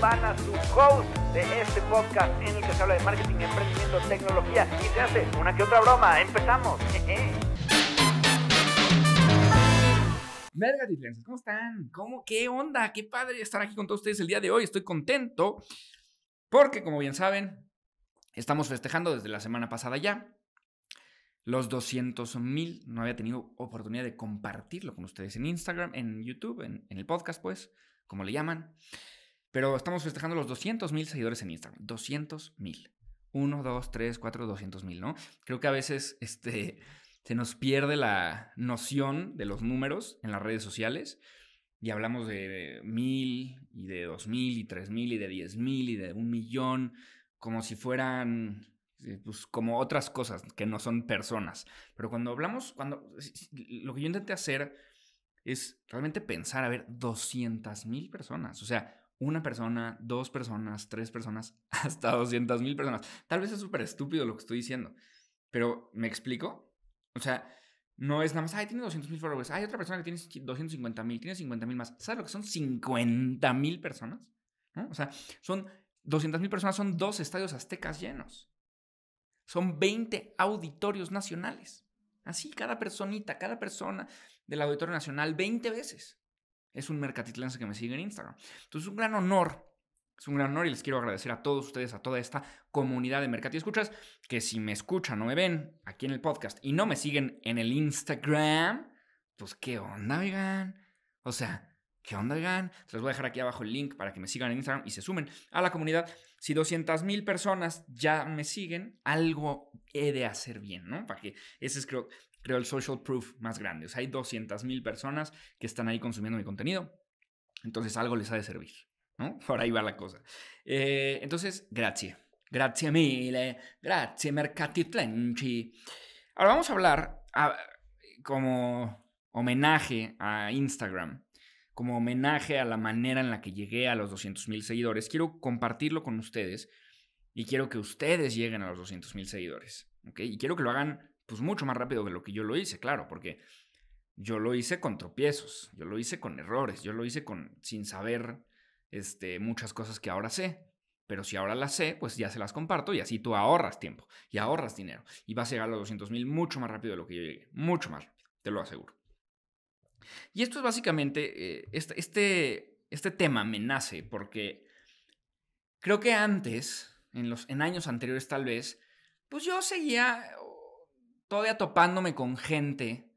van su host de este podcast en el que se habla de marketing, emprendimiento, tecnología y se hace una que otra broma. Empezamos. Verga, ¿cómo están? ¿Cómo? ¿Qué onda? Qué padre estar aquí con todos ustedes el día de hoy. Estoy contento porque, como bien saben, estamos festejando desde la semana pasada ya los 200 mil. No había tenido oportunidad de compartirlo con ustedes en Instagram, en YouTube, en, en el podcast, pues, como le llaman. Pero estamos festejando los 200 mil seguidores en Instagram. 200 mil. 1, 2, 3, 4, 200 mil, ¿no? Creo que a veces este, se nos pierde la noción de los números en las redes sociales y hablamos de mil y de dos mil y tres mil y de diez mil y de un millón, como si fueran eh, pues, como otras cosas que no son personas. Pero cuando hablamos, cuando lo que yo intenté hacer es realmente pensar, a ver, 200 mil personas, o sea, una persona, dos personas, tres personas, hasta 200 mil personas. Tal vez es súper estúpido lo que estoy diciendo, pero ¿me explico? O sea, no es nada más, ay, tiene 200 mil followers, hay otra persona que tiene 250 mil, tiene 50 mil más. ¿Sabes lo que son 50 mil personas? O sea, son 200 mil personas, son dos estadios aztecas llenos. Son 20 auditorios nacionales. Así, cada personita, cada persona del Auditorio Nacional, 20 veces es un mercatitlense que me sigue en Instagram. Entonces, es un gran honor. Es un gran honor y les quiero agradecer a todos ustedes, a toda esta comunidad de Mercati Escuchas, que si me escuchan o me ven aquí en el podcast y no me siguen en el Instagram, pues qué onda, vegan? O sea, ¿Qué onda, vegan? Les voy a dejar aquí abajo el link para que me sigan en Instagram y se sumen a la comunidad. Si 200 mil personas ya me siguen, algo he de hacer bien, ¿no? Para que ese es, creo, creo, el social proof más grande. O sea, hay 200.000 personas que están ahí consumiendo mi contenido. Entonces algo les ha de servir, ¿no? Por ahí va la cosa. Eh, entonces, gracias. gracias mille, Gracias, mercati Ahora vamos a hablar ah, como homenaje a Instagram, como homenaje a la manera en la que llegué a los 200 mil seguidores. Quiero compartirlo con ustedes y quiero que ustedes lleguen a los 200 mil seguidores. ¿ok? Y quiero que lo hagan pues mucho más rápido de lo que yo lo hice, claro, porque yo lo hice con tropiezos, yo lo hice con errores, yo lo hice con sin saber este, muchas cosas que ahora sé. Pero si ahora las sé, pues ya se las comparto y así tú ahorras tiempo y ahorras dinero. Y vas a llegar a los 200 mil mucho más rápido de lo que yo llegué. Mucho más, te lo aseguro. Y esto es básicamente, eh, este, este, este, tema me nace porque creo que antes, en, los, en años anteriores tal vez, pues yo seguía todavía topándome con gente.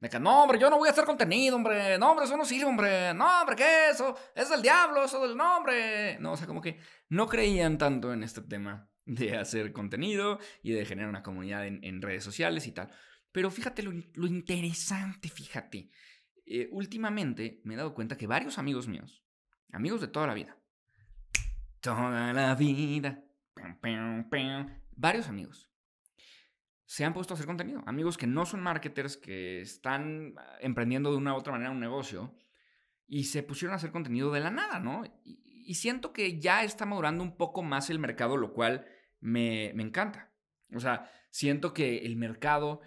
De que, no, hombre, yo no voy a hacer contenido, hombre. No, hombre, eso no sirve, hombre. No, hombre, ¿qué es eso? Es del diablo, eso del nombre. No, o sea, como que no creían tanto en este tema de hacer contenido y de generar una comunidad en, redes sociales y tal. Pero fíjate lo, interesante, fíjate. Eh, últimamente me he dado cuenta que varios amigos míos, amigos de toda la vida, toda la vida, varios amigos, se han puesto a hacer contenido. Amigos que no son marketers, que están ah, emprendiendo de una u otra manera un negocio y se pusieron a hacer contenido de la nada, ¿no? Y, siento que ya está madurando un poco más el mercado, lo cual me, encanta. O sea, siento que el mercado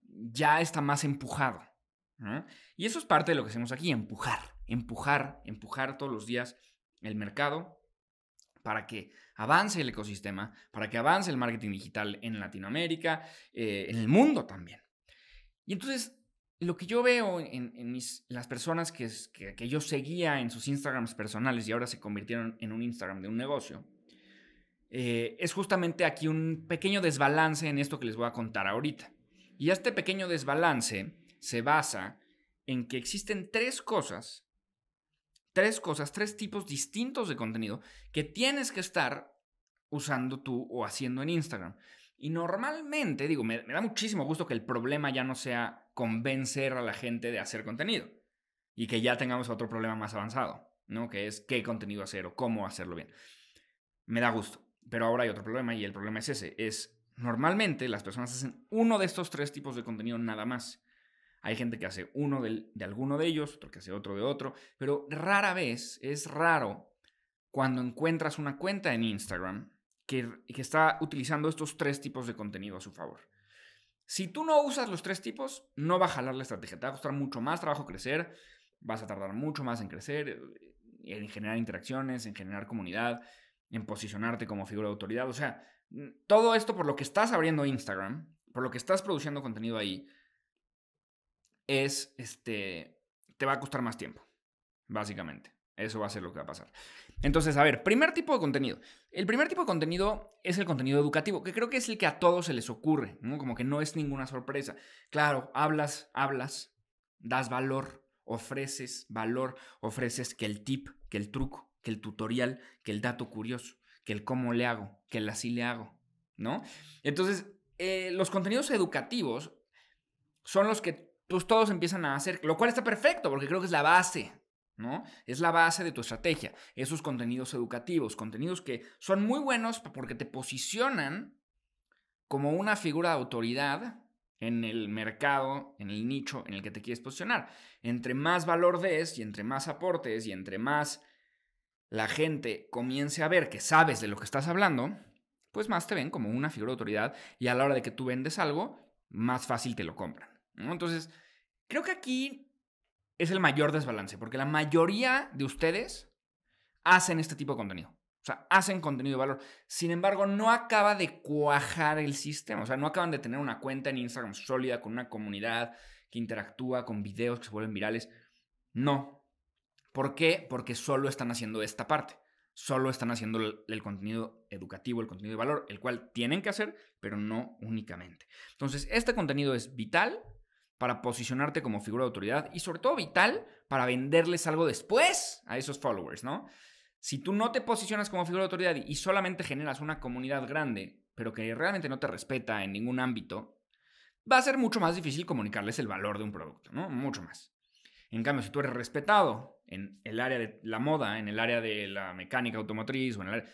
ya está más empujado. Y eso es parte de lo que hacemos aquí, empujar, empujar, empujar todos los días el mercado para que avance el ecosistema, para que avance el marketing digital en Latinoamérica, eh, en el mundo también. Y entonces, lo que yo veo en, las personas que, yo seguía en sus Instagrams personales y ahora se convirtieron en un Instagram de un negocio, eh, es justamente aquí un pequeño desbalance en esto que les voy a contar ahorita. Y este pequeño desbalance se basa en que existen tres cosas tres cosas, tres tipos distintos de contenido que tienes que estar usando tú o haciendo en Instagram. Y normalmente, digo, me, da muchísimo gusto que el problema ya no sea convencer a la gente de hacer contenido y que ya tengamos otro problema más avanzado, ¿no? Que es qué contenido hacer o cómo hacerlo bien. Me da gusto, pero ahora hay otro problema y el problema es ese, es normalmente las personas hacen uno de estos tres tipos de contenido nada más. Hay gente que hace uno de, alguno de ellos, otro que hace otro de otro, pero rara vez es raro cuando encuentras una cuenta en Instagram que, que está utilizando estos tres tipos de contenido a su favor. Si tú no usas los tres tipos, no va a jalar la estrategia. Te va a costar mucho más trabajo crecer, vas a tardar mucho más en crecer, en generar interacciones, en generar comunidad, en posicionarte como figura de autoridad. O sea, todo esto por lo que estás abriendo Instagram, por lo que estás produciendo contenido ahí, es, este, te va a costar más tiempo, básicamente. Eso va a ser lo que va a pasar. Entonces, a ver, primer tipo de contenido. El primer tipo de contenido es el contenido educativo, que creo que es el que a todos se les ocurre, Como que no es ninguna sorpresa. Claro, hablas, hablas, das valor, ofreces valor, ofreces que el tip, que el truco, que el tutorial, que el dato curioso, que el cómo le hago, que el así le hago, ¿no? Entonces, eh, los contenidos educativos son los que pues todos empiezan a hacer, lo cual está perfecto, porque creo que es la base, ¿no? Es la base de tu estrategia, esos contenidos educativos, contenidos que son muy buenos porque te posicionan como una figura de autoridad en el mercado, en el nicho en el que te quieres posicionar. Entre más valor des y entre más aportes y entre más la gente comience a ver que sabes de lo que estás hablando, pues más te ven como una figura de autoridad y a la hora de que tú vendes algo, más fácil te lo compran. Entonces, creo que aquí es el mayor desbalance, porque la mayoría de ustedes hacen este tipo de contenido. O sea, hacen contenido de valor. Sin embargo, no acaba de cuajar el sistema. O sea, no acaban de tener una cuenta en Instagram sólida, con una comunidad que interactúa, con videos que se vuelven virales. No. ¿Por qué? Porque solo están haciendo esta parte. Solo están haciendo el contenido educativo, el contenido de valor, el cual tienen que hacer, pero no únicamente. Entonces, este contenido es vital, para posicionarte como figura de autoridad y sobre todo vital para venderles algo después a esos followers, ¿no? Si tú no te posicionas como figura de autoridad y solamente generas una comunidad grande, pero que realmente no te respeta en ningún ámbito, va a ser mucho más difícil comunicarles el valor de un producto, ¿no? Mucho más. En cambio, si tú eres respetado en el área de la moda, en el área de la mecánica automotriz o en el área,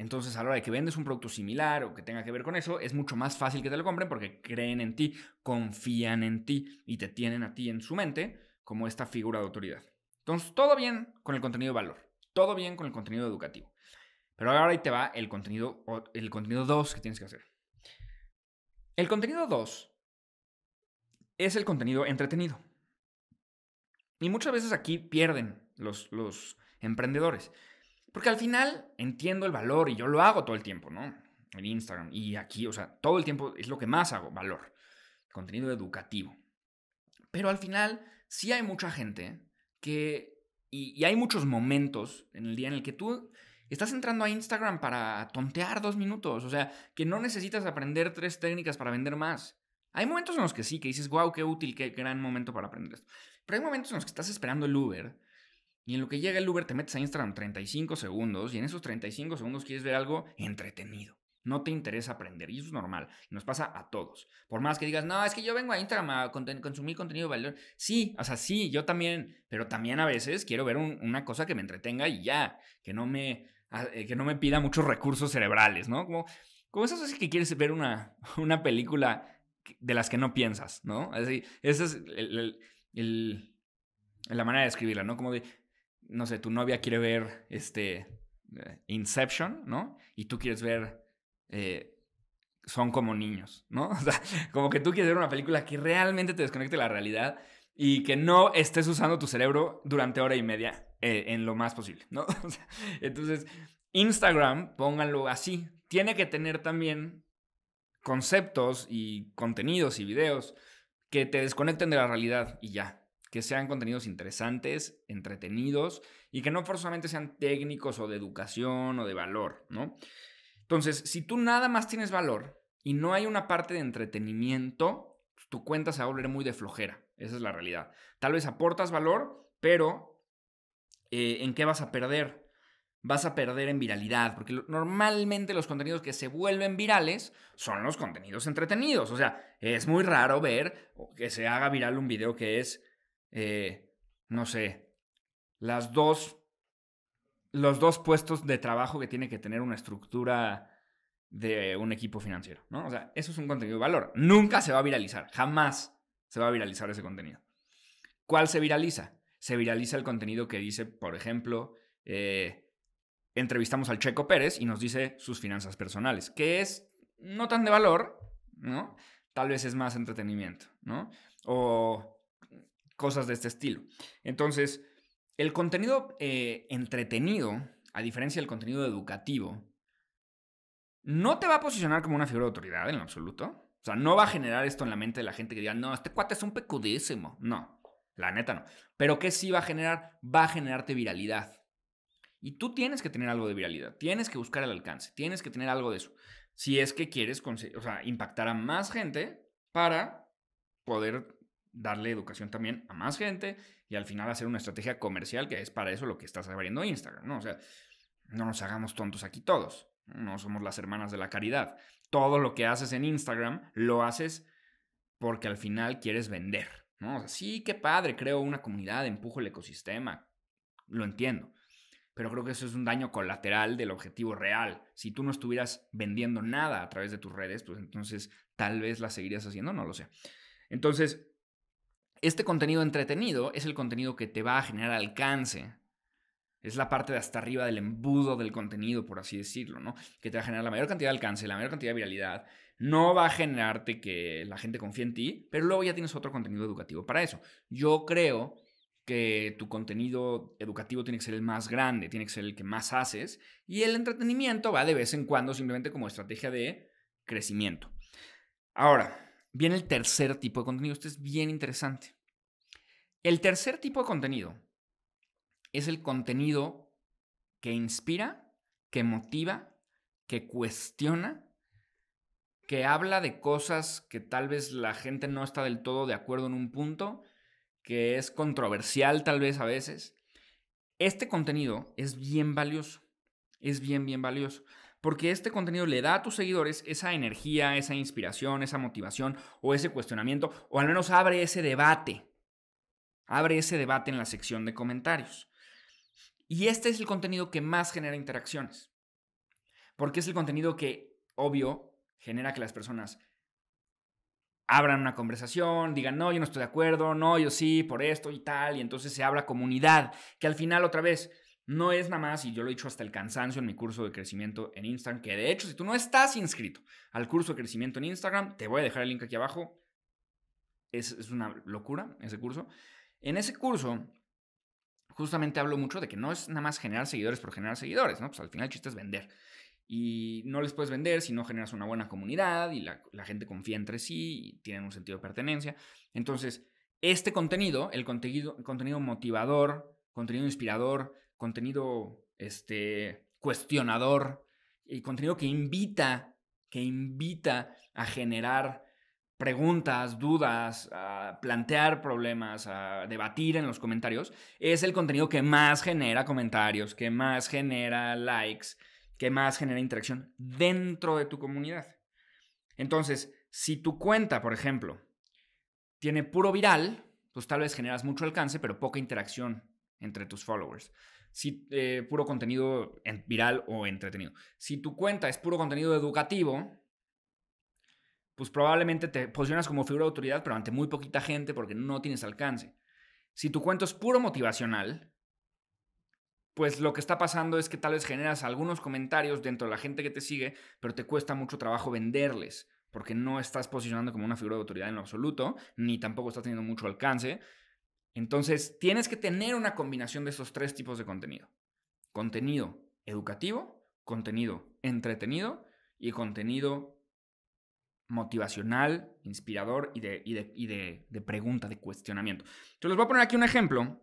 entonces, a la hora de que vendes un producto similar o que tenga que ver con eso, es mucho más fácil que te lo compren porque creen en ti, confían en ti y te tienen a ti en su mente como esta figura de autoridad. Entonces, todo bien con el contenido de valor, todo bien con el contenido educativo. Pero ahora ahí te va el contenido el contenido 2 que tienes que hacer. El contenido 2 es el contenido entretenido. Y muchas veces aquí pierden los emprendedores. Porque al final entiendo el valor y yo lo hago todo el tiempo, ¿no? En Instagram y aquí, o sea, todo el tiempo es lo que más hago, valor. Contenido educativo. Pero al final sí hay mucha gente que... Y, hay muchos momentos en el día en el que tú estás entrando a Instagram para tontear dos minutos. O sea, que no necesitas aprender tres técnicas para vender más. Hay momentos en los que sí, que dices, wow, qué útil, qué gran momento para aprender esto. Pero hay momentos en los que estás esperando el Uber y en lo que llega el Uber te metes a Instagram 35 segundos y en esos 35 segundos quieres ver algo entretenido. No te interesa aprender y eso es normal. nos pasa a todos. Por más que digas, no, es que yo vengo a Instagram a consumir contenido de valor. Sí, o sea, sí, yo también, pero también a veces quiero ver una cosa que me entretenga y ya, que no me, ah, eh, que no me pida muchos recursos cerebrales, ¿no? Como, como esas veces que quieres ver una, una película de las que no piensas, ¿no? esa es la manera de escribirla, ¿no? Como de, no sé, tu novia quiere ver este eh, Inception, ¿no? Y tú quieres ver eh, Son como niños, ¿no? O sea, como que tú quieres ver una película que realmente te desconecte de la realidad y que no estés usando tu cerebro durante hora y media eh, en lo más posible, ¿no? entonces, Instagram, pónganlo así, tiene que tener también conceptos y contenidos y videos que te desconecten de la realidad y ya, que sean contenidos interesantes, entretenidos y que no forzosamente sean técnicos o de educación o de valor, ¿no? Entonces, si tú nada más tienes valor y no hay una parte de entretenimiento, tu cuenta se va a volver muy de flojera. Esa es la realidad. Tal vez aportas valor, pero eh, ¿en qué vas a perder? Vas a perder en viralidad, porque normalmente los contenidos que se vuelven virales son los contenidos entretenidos. O sea, es muy raro ver que se haga viral un video que es eh, no sé, las dos, los dos puestos de trabajo que tiene que tener una estructura de un equipo financiero, ¿no? O sea, eso es un contenido de valor. Nunca se va a viralizar, jamás se va a viralizar ese contenido. ¿Cuál se viraliza? Se viraliza el contenido que dice, por ejemplo, eh, entrevistamos al Checo Pérez y nos dice sus finanzas personales, que es no tan de valor, ¿no? Tal vez es más entretenimiento, ¿no? O cosas de este estilo. Entonces, el contenido eh, entretenido, a diferencia del contenido educativo, no te va a posicionar como una figura de autoridad en lo absoluto. O sea, no va a generar esto en la mente de la gente que diga, no, este cuate es un pecudísimo. No, la neta no. Pero ¿qué sí va a generar? Va a generarte viralidad. Y tú tienes que tener algo de viralidad, tienes que buscar el alcance, tienes que tener algo de eso. Si es que quieres impactar a más gente para poder darle educación también a más gente y al final hacer una estrategia comercial que es para eso lo que estás abriendo Instagram, ¿no? O sea, no nos hagamos tontos aquí todos, no somos las hermanas de la caridad. Todo lo que haces en Instagram lo haces porque al final quieres vender, ¿no? O sea, sí, qué padre, creo una comunidad, empujo el ecosistema, lo entiendo, pero creo que eso es un daño colateral del objetivo real. Si tú no estuvieras vendiendo nada a través de tus redes, pues entonces tal vez la seguirías haciendo, no lo sé. Entonces, este contenido entretenido es el contenido que te va a generar alcance. Es la parte de hasta arriba del embudo del contenido, por así decirlo, ¿no? Que te va a generar la mayor cantidad de alcance, la mayor cantidad de viralidad. No va a generarte que la gente confíe en ti, pero luego ya tienes otro contenido educativo para eso. Yo creo que tu contenido educativo tiene que ser el más grande, tiene que ser el que más haces, y el entretenimiento va de vez en cuando simplemente como estrategia de crecimiento. Ahora, viene el tercer tipo de contenido. este es bien interesante. El tercer tipo de contenido es el contenido que inspira, que motiva, que cuestiona, que habla de cosas que tal vez la gente no está del todo de acuerdo en un punto, que es controversial tal vez a veces. Este contenido es bien valioso, es bien, bien valioso porque este contenido le da a tus seguidores esa energía, esa inspiración, esa motivación o ese cuestionamiento, o al menos abre ese debate. Abre ese debate en la sección de comentarios. Y este es el contenido que más genera interacciones, porque es el contenido que, obvio, genera que las personas abran una conversación, digan, no, yo no estoy de acuerdo, no, yo sí, por esto y tal, y entonces se habla comunidad, que al final otra vez no es nada más, y yo lo he dicho hasta el cansancio en mi curso de crecimiento en Instagram, que de hecho, si tú no estás inscrito al curso de crecimiento en Instagram, te voy a dejar el link aquí abajo. Es, una locura ese curso. En ese curso, justamente hablo mucho de que no es nada más generar seguidores por generar seguidores, ¿no? Pues al final el chiste es vender. Y no les puedes vender si no generas una buena comunidad y la, gente confía entre sí y tienen un sentido de pertenencia. Entonces, este contenido, el contenido, contenido motivador, contenido inspirador, contenido este, cuestionador y contenido que invita, que invita a generar preguntas, dudas, a plantear problemas, a debatir en los comentarios, es el contenido que más genera comentarios, que más genera likes, que más genera interacción dentro de tu comunidad. Entonces, si tu cuenta, por ejemplo, tiene puro viral, pues tal vez generas mucho alcance, pero poca interacción entre tus followers si, eh, puro contenido viral o entretenido. Si tu cuenta es puro contenido educativo, pues probablemente te posicionas como figura de autoridad, pero ante muy poquita gente porque no tienes alcance. Si tu cuento es puro motivacional, pues lo que está pasando es que tal vez generas algunos comentarios dentro de la gente que te sigue, pero te cuesta mucho trabajo venderles, porque no estás posicionando como una figura de autoridad en lo absoluto, ni tampoco estás teniendo mucho alcance, entonces, tienes que tener una combinación de esos tres tipos de contenido. Contenido educativo, contenido entretenido y contenido motivacional, inspirador y de, y de, y de, pregunta, de cuestionamiento. Yo les voy a poner aquí un ejemplo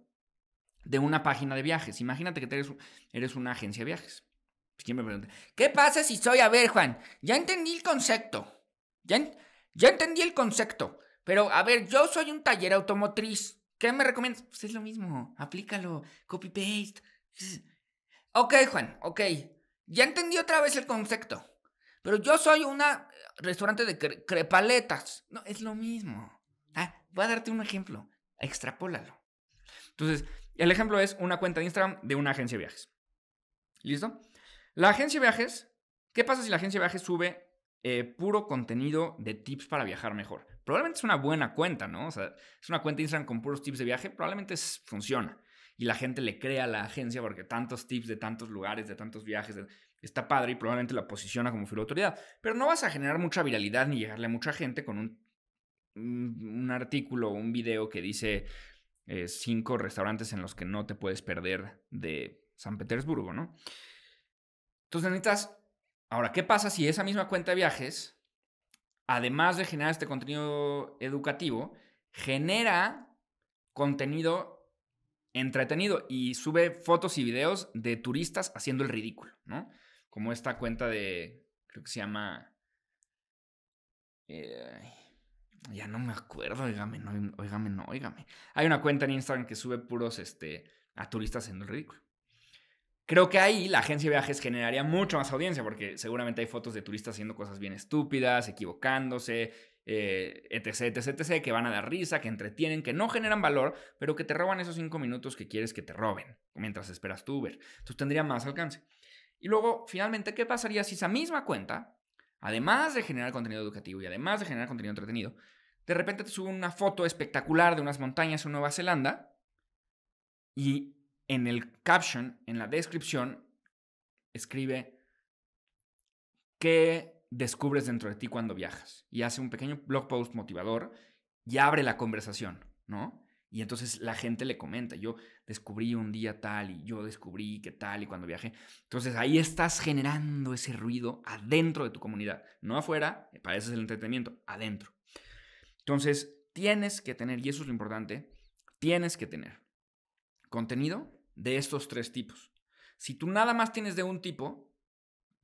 de una página de viajes. Imagínate que eres, eres una agencia de viajes. Siempre me ¿Qué pasa si soy? A ver, Juan, ya entendí el concepto. ya entendí el concepto. Pero, a ver, yo soy un taller automotriz. ¿Qué me recomiendas? Pues es lo mismo, aplícalo, copy-paste. Ok, Juan, ok. Ya entendí otra vez el concepto. Pero yo soy una restaurante de crepaletas. No, es lo mismo. Ah, voy a darte un ejemplo. Extrapólalo. Entonces, el ejemplo es una cuenta de Instagram de una agencia de viajes. ¿Listo? La agencia de viajes, ¿qué pasa si la agencia de viajes sube eh, puro contenido de tips para viajar mejor. Probablemente es una buena cuenta, ¿no? O sea, es una cuenta Instagram con puros tips de viaje, probablemente funciona. Y la gente le crea a la agencia porque tantos tips de tantos lugares, de tantos viajes, está padre y probablemente la posiciona como filo autoridad. Pero no vas a generar mucha viralidad ni llegarle a mucha gente con un, un artículo o un video que dice eh, cinco restaurantes en los que no te puedes perder de San Petersburgo, ¿no? Entonces necesitas Ahora, ¿qué pasa si esa misma cuenta de viajes, además de generar este contenido educativo, genera contenido entretenido y sube fotos y videos de turistas haciendo el ridículo, ¿no? Como esta cuenta de, creo que se llama... Eh, ya no me acuerdo, óigame no, óigame no, oígame. Hay una cuenta en Instagram que sube puros, este, a turistas haciendo el ridículo. Creo que ahí la agencia de viajes generaría mucho más audiencia, porque seguramente hay fotos de turistas haciendo cosas bien estúpidas, equivocándose, etc, eh, etc, que van a dar risa, que entretienen, que no generan valor, pero que te roban esos cinco minutos que quieres que te roben mientras esperas tu Uber. Entonces tendría más alcance. Y luego, finalmente, ¿qué pasaría si esa misma cuenta, además de generar contenido educativo y además de generar contenido entretenido, de repente te sube una foto espectacular de unas montañas en Nueva Zelanda y en el caption, en la descripción, escribe qué descubres dentro de ti cuando viajas. Y hace un pequeño blog post motivador y abre la conversación, ¿no? Y entonces la gente le comenta, yo descubrí un día tal y yo descubrí que tal y cuando viajé. Entonces ahí estás generando ese ruido adentro de tu comunidad, no afuera, eh, para eso es el entretenimiento, adentro. Entonces tienes que tener, y eso es lo importante, tienes que tener contenido de estos tres tipos. Si tú nada más tienes de un tipo,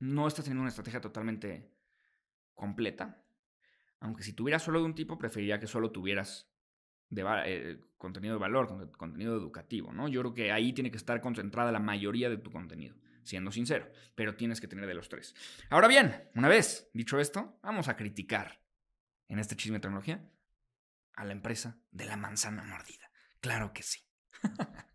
no estás teniendo una estrategia totalmente completa. Aunque si tuvieras solo de un tipo, preferiría que solo tuvieras de eh, contenido de valor, contenido educativo, ¿no? Yo creo que ahí tiene que estar concentrada la mayoría de tu contenido, siendo sincero, pero tienes que tener de los tres. Ahora bien, una vez dicho esto, vamos a criticar en este chisme de tecnología a la empresa de la manzana mordida. Claro que sí.